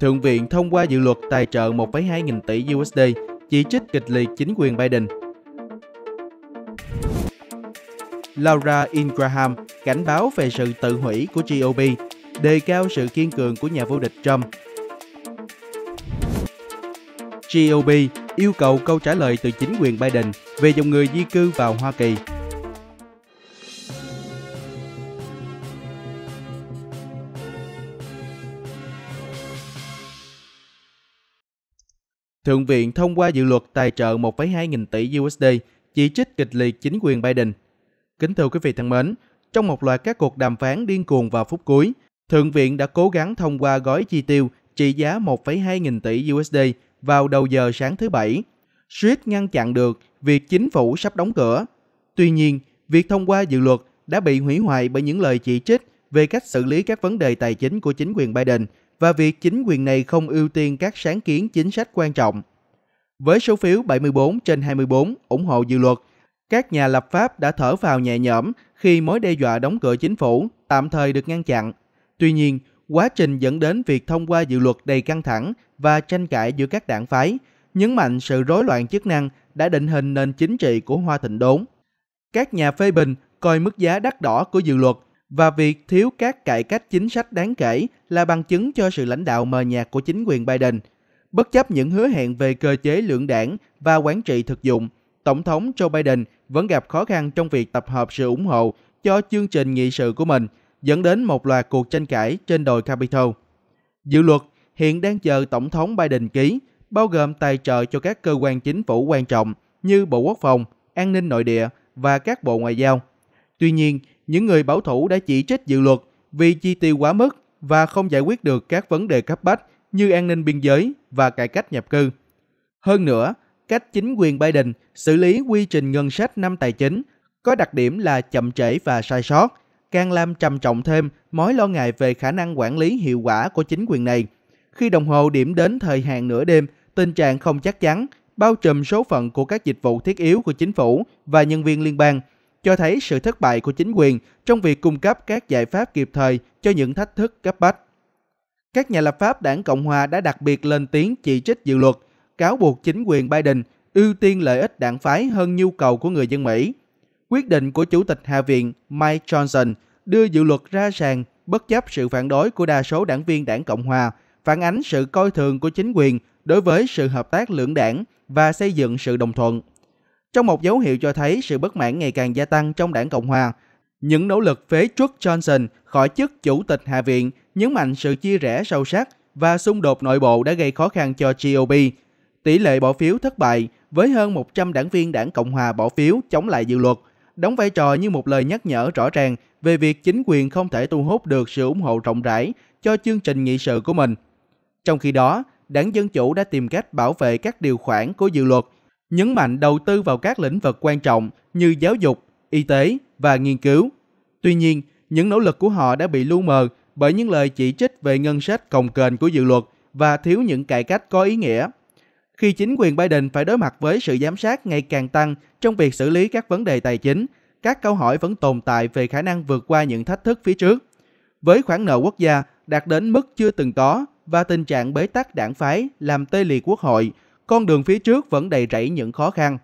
Thượng viện thông qua dự luật tài trợ 1,2 nghìn tỷ USD chỉ trích kịch liệt chính quyền Biden. Laura Ingraham cảnh báo về sự tự hủy của GOP, đề cao sự kiên cường của nhà vô địch Trump. GOP yêu cầu câu trả lời từ chính quyền Biden về dòng người di cư vào Hoa Kỳ Thượng viện thông qua dự luật tài trợ 1,2 nghìn tỷ USD chỉ trích kịch liệt chính quyền Biden. Kính thưa quý vị thân mến, trong một loạt các cuộc đàm phán điên cuồng vào phút cuối, Thượng viện đã cố gắng thông qua gói chi tiêu trị giá 1,2 nghìn tỷ USD vào đầu giờ sáng thứ Bảy. Suýt ngăn chặn được việc chính phủ sắp đóng cửa. Tuy nhiên, việc thông qua dự luật đã bị hủy hoại bởi những lời chỉ trích về cách xử lý các vấn đề tài chính của chính quyền Biden – và việc chính quyền này không ưu tiên các sáng kiến chính sách quan trọng. Với số phiếu 74 trên 24 ủng hộ dự luật, các nhà lập pháp đã thở vào nhẹ nhõm khi mối đe dọa đóng cửa chính phủ tạm thời được ngăn chặn. Tuy nhiên, quá trình dẫn đến việc thông qua dự luật đầy căng thẳng và tranh cãi giữa các đảng phái, nhấn mạnh sự rối loạn chức năng đã định hình nền chính trị của Hoa Thịnh Đốn. Các nhà phê bình coi mức giá đắt đỏ của dự luật và việc thiếu các cải cách chính sách đáng kể là bằng chứng cho sự lãnh đạo mờ nhạt của chính quyền Biden. Bất chấp những hứa hẹn về cơ chế lưỡng đảng và quản trị thực dụng, Tổng thống Joe Biden vẫn gặp khó khăn trong việc tập hợp sự ủng hộ cho chương trình nghị sự của mình, dẫn đến một loạt cuộc tranh cãi trên đồi Capitol. Dự luật hiện đang chờ Tổng thống Biden ký, bao gồm tài trợ cho các cơ quan chính phủ quan trọng như Bộ Quốc phòng, An ninh nội địa và các bộ ngoại giao. Tuy nhiên, những người bảo thủ đã chỉ trích dự luật vì chi tiêu quá mức và không giải quyết được các vấn đề cấp bách như an ninh biên giới và cải cách nhập cư. Hơn nữa, cách chính quyền Biden xử lý quy trình ngân sách năm tài chính có đặc điểm là chậm trễ và sai sót, càng làm trầm trọng thêm mối lo ngại về khả năng quản lý hiệu quả của chính quyền này. Khi đồng hồ điểm đến thời hạn nửa đêm, tình trạng không chắc chắn bao trùm số phận của các dịch vụ thiết yếu của chính phủ và nhân viên liên bang – cho thấy sự thất bại của chính quyền trong việc cung cấp các giải pháp kịp thời cho những thách thức cấp bách. Các nhà lập pháp đảng Cộng hòa đã đặc biệt lên tiếng chỉ trích dự luật, cáo buộc chính quyền Biden ưu tiên lợi ích đảng phái hơn nhu cầu của người dân Mỹ. Quyết định của Chủ tịch Hạ viện Mike Johnson đưa dự luật ra sàn bất chấp sự phản đối của đa số đảng viên đảng Cộng hòa, phản ánh sự coi thường của chính quyền đối với sự hợp tác lưỡng đảng và xây dựng sự đồng thuận trong một dấu hiệu cho thấy sự bất mãn ngày càng gia tăng trong đảng Cộng hòa. Những nỗ lực phế truất Johnson khỏi chức chủ tịch Hạ viện nhấn mạnh sự chia rẽ sâu sắc và xung đột nội bộ đã gây khó khăn cho GOP. Tỷ lệ bỏ phiếu thất bại với hơn 100 đảng viên đảng Cộng hòa bỏ phiếu chống lại dự luật, đóng vai trò như một lời nhắc nhở rõ ràng về việc chính quyền không thể thu hút được sự ủng hộ rộng rãi cho chương trình nghị sự của mình. Trong khi đó, đảng Dân Chủ đã tìm cách bảo vệ các điều khoản của dự luật nhấn mạnh đầu tư vào các lĩnh vực quan trọng như giáo dục, y tế và nghiên cứu. Tuy nhiên, những nỗ lực của họ đã bị lu mờ bởi những lời chỉ trích về ngân sách cồng kềnh của dự luật và thiếu những cải cách có ý nghĩa. Khi chính quyền Biden phải đối mặt với sự giám sát ngày càng tăng trong việc xử lý các vấn đề tài chính, các câu hỏi vẫn tồn tại về khả năng vượt qua những thách thức phía trước. Với khoản nợ quốc gia đạt đến mức chưa từng có và tình trạng bế tắc đảng phái làm tê liệt quốc hội – con đường phía trước vẫn đầy rẫy những khó khăn.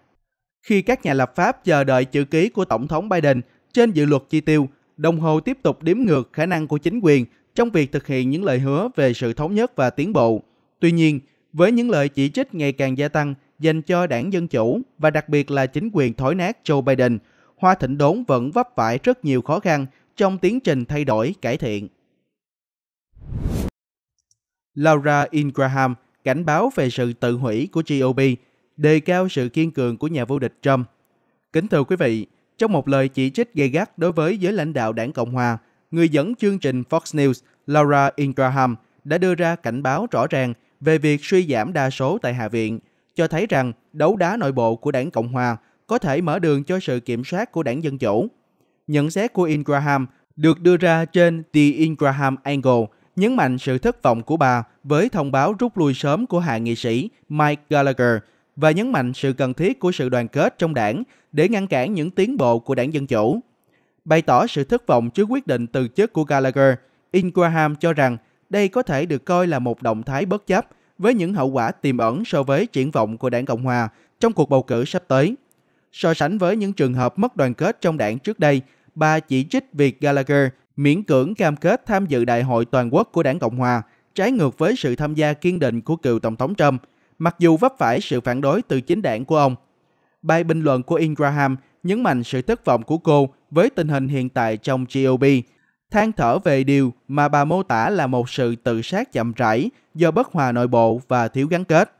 Khi các nhà lập pháp chờ đợi chữ ký của Tổng thống Biden trên dự luật chi tiêu, đồng hồ tiếp tục đếm ngược khả năng của chính quyền trong việc thực hiện những lời hứa về sự thống nhất và tiến bộ. Tuy nhiên, với những lời chỉ trích ngày càng gia tăng dành cho đảng Dân Chủ và đặc biệt là chính quyền thối nát Joe Biden, Hoa Thịnh Đốn vẫn vấp phải rất nhiều khó khăn trong tiến trình thay đổi, cải thiện. Laura Ingraham, cảnh báo về sự tự hủy của GOP, đề cao sự kiên cường của nhà vô địch Trump. Kính thưa quý vị, trong một lời chỉ trích gay gắt đối với giới lãnh đạo đảng Cộng hòa, người dẫn chương trình Fox News Laura Ingraham đã đưa ra cảnh báo rõ ràng về việc suy giảm đa số tại Hạ viện, cho thấy rằng đấu đá nội bộ của đảng Cộng hòa có thể mở đường cho sự kiểm soát của đảng Dân Chủ. Nhận xét của Ingraham được đưa ra trên The Ingraham Angle – nhấn mạnh sự thất vọng của bà với thông báo rút lui sớm của hạ nghị sĩ Mike Gallagher và nhấn mạnh sự cần thiết của sự đoàn kết trong đảng để ngăn cản những tiến bộ của đảng Dân Chủ. Bày tỏ sự thất vọng trước quyết định từ chức của Gallagher, Ingraham cho rằng đây có thể được coi là một động thái bất chấp với những hậu quả tiềm ẩn so với triển vọng của đảng Cộng Hòa trong cuộc bầu cử sắp tới. So sánh với những trường hợp mất đoàn kết trong đảng trước đây, bà chỉ trích việc Gallagher miễn cưỡng cam kết tham dự đại hội toàn quốc của đảng Cộng Hòa, trái ngược với sự tham gia kiên định của cựu Tổng thống Trump, mặc dù vấp phải sự phản đối từ chính đảng của ông. Bài bình luận của Ingraham nhấn mạnh sự thất vọng của cô với tình hình hiện tại trong GOP, than thở về điều mà bà mô tả là một sự tự sát chậm rãi do bất hòa nội bộ và thiếu gắn kết.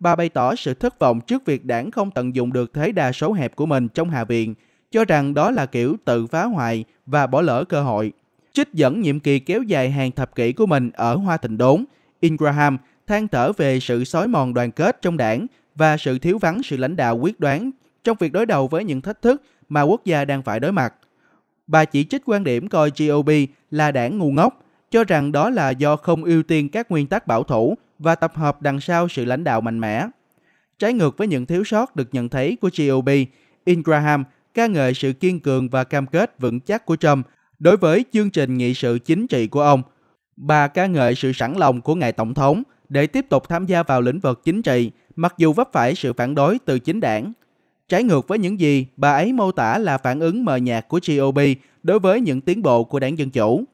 Bà bày tỏ sự thất vọng trước việc đảng không tận dụng được thế đa số hẹp của mình trong Hạ viện – cho rằng đó là kiểu tự phá hoại và bỏ lỡ cơ hội. Trích dẫn nhiệm kỳ kéo dài hàng thập kỷ của mình ở Hoa Thịnh Đốn, Ingraham than thở về sự xói mòn đoàn kết trong đảng và sự thiếu vắng sự lãnh đạo quyết đoán trong việc đối đầu với những thách thức mà quốc gia đang phải đối mặt. Bà chỉ trích quan điểm coi GOP là đảng ngu ngốc, cho rằng đó là do không ưu tiên các nguyên tắc bảo thủ và tập hợp đằng sau sự lãnh đạo mạnh mẽ. Trái ngược với những thiếu sót được nhận thấy của GOP, Ingraham ca ngợi sự kiên cường và cam kết vững chắc của Trump đối với chương trình nghị sự chính trị của ông. Bà ca ngợi sự sẵn lòng của ngài Tổng thống để tiếp tục tham gia vào lĩnh vực chính trị mặc dù vấp phải sự phản đối từ chính đảng. Trái ngược với những gì bà ấy mô tả là phản ứng mờ nhạt của GOP đối với những tiến bộ của đảng Dân Chủ.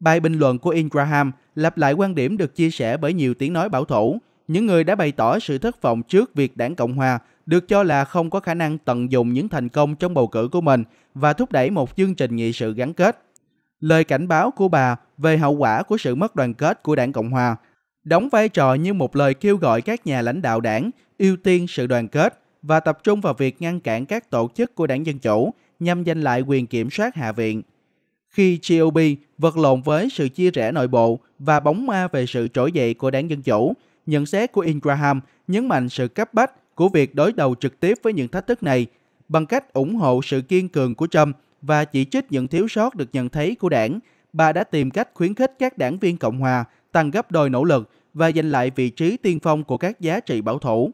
Bài bình luận của Ingraham lặp lại quan điểm được chia sẻ bởi nhiều tiếng nói bảo thủ, những người đã bày tỏ sự thất vọng trước việc đảng Cộng Hòa được cho là không có khả năng tận dụng những thành công trong bầu cử của mình và thúc đẩy một chương trình nghị sự gắn kết. Lời cảnh báo của bà về hậu quả của sự mất đoàn kết của đảng Cộng Hòa đóng vai trò như một lời kêu gọi các nhà lãnh đạo đảng ưu tiên sự đoàn kết và tập trung vào việc ngăn cản các tổ chức của đảng Dân Chủ nhằm giành lại quyền kiểm soát Hạ viện. Khi GOP vật lộn với sự chia rẽ nội bộ và bóng ma về sự trỗi dậy của đảng Dân Chủ, nhận xét của Ingraham nhấn mạnh sự cấp bách của việc đối đầu trực tiếp với những thách thức này bằng cách ủng hộ sự kiên cường của Trump và chỉ trích những thiếu sót được nhận thấy của đảng. Bà đã tìm cách khuyến khích các đảng viên Cộng hòa tăng gấp đôi nỗ lực và giành lại vị trí tiên phong của các giá trị bảo thủ.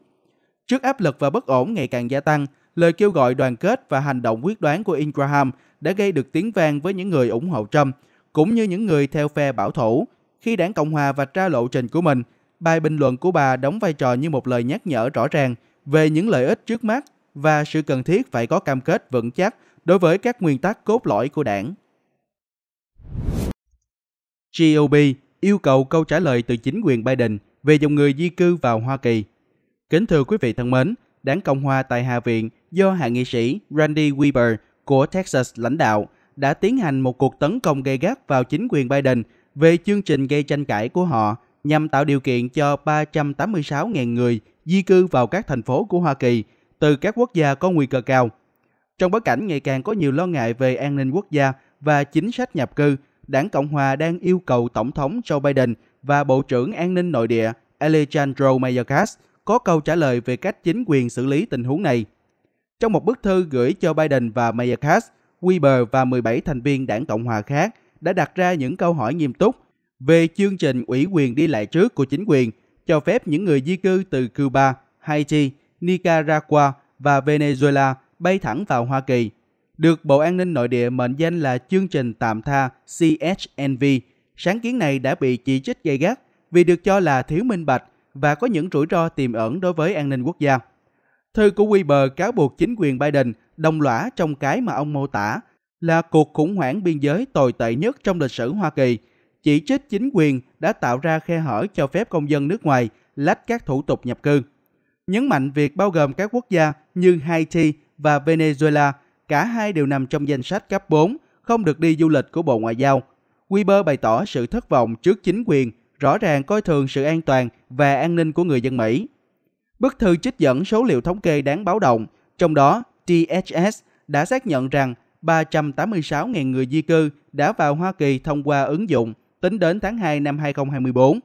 Trước áp lực và bất ổn ngày càng gia tăng, lời kêu gọi đoàn kết và hành động quyết đoán của Ingraham đã gây được tiếng vang với những người ủng hộ Trump, cũng như những người theo phe bảo thủ. Khi đảng Cộng hòa vạch ra lộ trình của mình, bài bình luận của bà đóng vai trò như một lời nhắc nhở rõ ràng về những lợi ích trước mắt và sự cần thiết phải có cam kết vững chắc đối với các nguyên tắc cốt lõi của đảng. GOP yêu cầu câu trả lời từ chính quyền Biden về dòng người di cư vào Hoa Kỳ. Kính thưa quý vị thân mến, Đảng Cộng hòa tại Hạ viện do hạ nghị sĩ Randy Weber của Texas lãnh đạo đã tiến hành một cuộc tấn công gay gắt vào chính quyền Biden về chương trình gây tranh cãi của họ nhằm tạo điều kiện cho 386.000 người di cư vào các thành phố của Hoa Kỳ từ các quốc gia có nguy cơ cao. Trong bối cảnh ngày càng có nhiều lo ngại về an ninh quốc gia và chính sách nhập cư, Đảng Cộng hòa đang yêu cầu Tổng thống Joe Biden và Bộ trưởng An ninh Nội địa Alejandro Mayorkas có câu trả lời về cách chính quyền xử lý tình huống này. Trong một bức thư gửi cho Biden và Mayorkas, Weber và 17 thành viên đảng Cộng hòa khác đã đặt ra những câu hỏi nghiêm túc về chương trình ủy quyền đi lại trước của chính quyền cho phép những người di cư từ Cuba, Haiti, Nicaragua và Venezuela bay thẳng vào Hoa Kỳ, được Bộ An ninh Nội địa mệnh danh là chương trình tạm tha CHNV. Sáng kiến này đã bị chỉ trích gay gắt vì được cho là thiếu minh bạch và có những rủi ro tiềm ẩn đối với an ninh quốc gia. Thư của Weber cáo buộc chính quyền Biden đồng lõa trong cái mà ông mô tả là cuộc khủng hoảng biên giới tồi tệ nhất trong lịch sử Hoa Kỳ – chỉ trích chính quyền đã tạo ra khe hở cho phép công dân nước ngoài lách các thủ tục nhập cư. Nhấn mạnh việc bao gồm các quốc gia như Haiti và Venezuela, cả hai đều nằm trong danh sách cấp 4 không được đi du lịch của Bộ Ngoại giao. Weber bày tỏ sự thất vọng trước chính quyền rõ ràng coi thường sự an toàn và an ninh của người dân Mỹ. Bức thư trích dẫn số liệu thống kê đáng báo động, trong đó DHS đã xác nhận rằng 386.000 người di cư đã vào Hoa Kỳ thông qua ứng dụng tính đến tháng 2 năm 2024.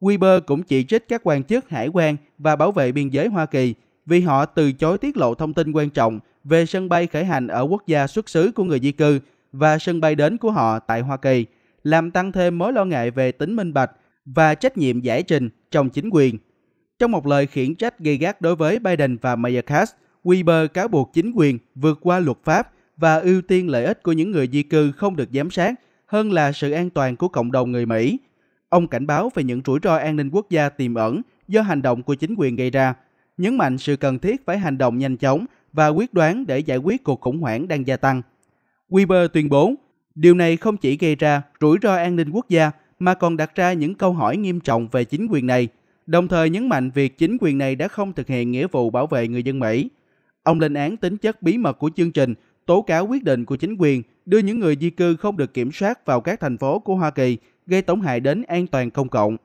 Weber cũng chỉ trích các quan chức hải quan và bảo vệ biên giới Hoa Kỳ vì họ từ chối tiết lộ thông tin quan trọng về sân bay khởi hành ở quốc gia xuất xứ của người di cư và sân bay đến của họ tại Hoa Kỳ, làm tăng thêm mối lo ngại về tính minh bạch và trách nhiệm giải trình trong chính quyền. Trong một lời khiển trách gây gắt đối với Biden và Mayorkas, Weber cáo buộc chính quyền vượt qua luật pháp và ưu tiên lợi ích của những người di cư không được giám sát hơn là sự an toàn của cộng đồng người Mỹ. Ông cảnh báo về những rủi ro an ninh quốc gia tiềm ẩn do hành động của chính quyền gây ra, nhấn mạnh sự cần thiết phải hành động nhanh chóng và quyết đoán để giải quyết cuộc khủng hoảng đang gia tăng. Weber tuyên bố, điều này không chỉ gây ra rủi ro an ninh quốc gia mà còn đặt ra những câu hỏi nghiêm trọng về chính quyền này, đồng thời nhấn mạnh việc chính quyền này đã không thực hiện nghĩa vụ bảo vệ người dân Mỹ. Ông lên án tính chất bí mật của chương trình, tố cáo quyết định của chính quyền đưa những người di cư không được kiểm soát vào các thành phố của Hoa Kỳ gây tổn hại đến an toàn công cộng.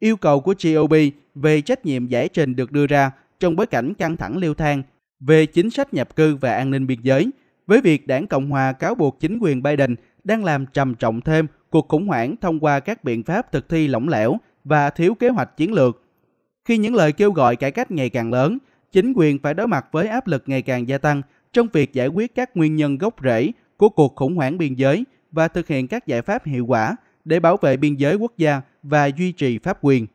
Yêu cầu của GOP về trách nhiệm giải trình được đưa ra trong bối cảnh căng thẳng leo thang về chính sách nhập cư và an ninh biên giới, với việc đảng Cộng hòa cáo buộc chính quyền Biden đang làm trầm trọng thêm cuộc khủng hoảng thông qua các biện pháp thực thi lỏng lẻo và thiếu kế hoạch chiến lược. Khi những lời kêu gọi cải cách ngày càng lớn, chính quyền phải đối mặt với áp lực ngày càng gia tăng trong việc giải quyết các nguyên nhân gốc rễ của cuộc khủng hoảng biên giới và thực hiện các giải pháp hiệu quả để bảo vệ biên giới quốc gia và duy trì pháp quyền.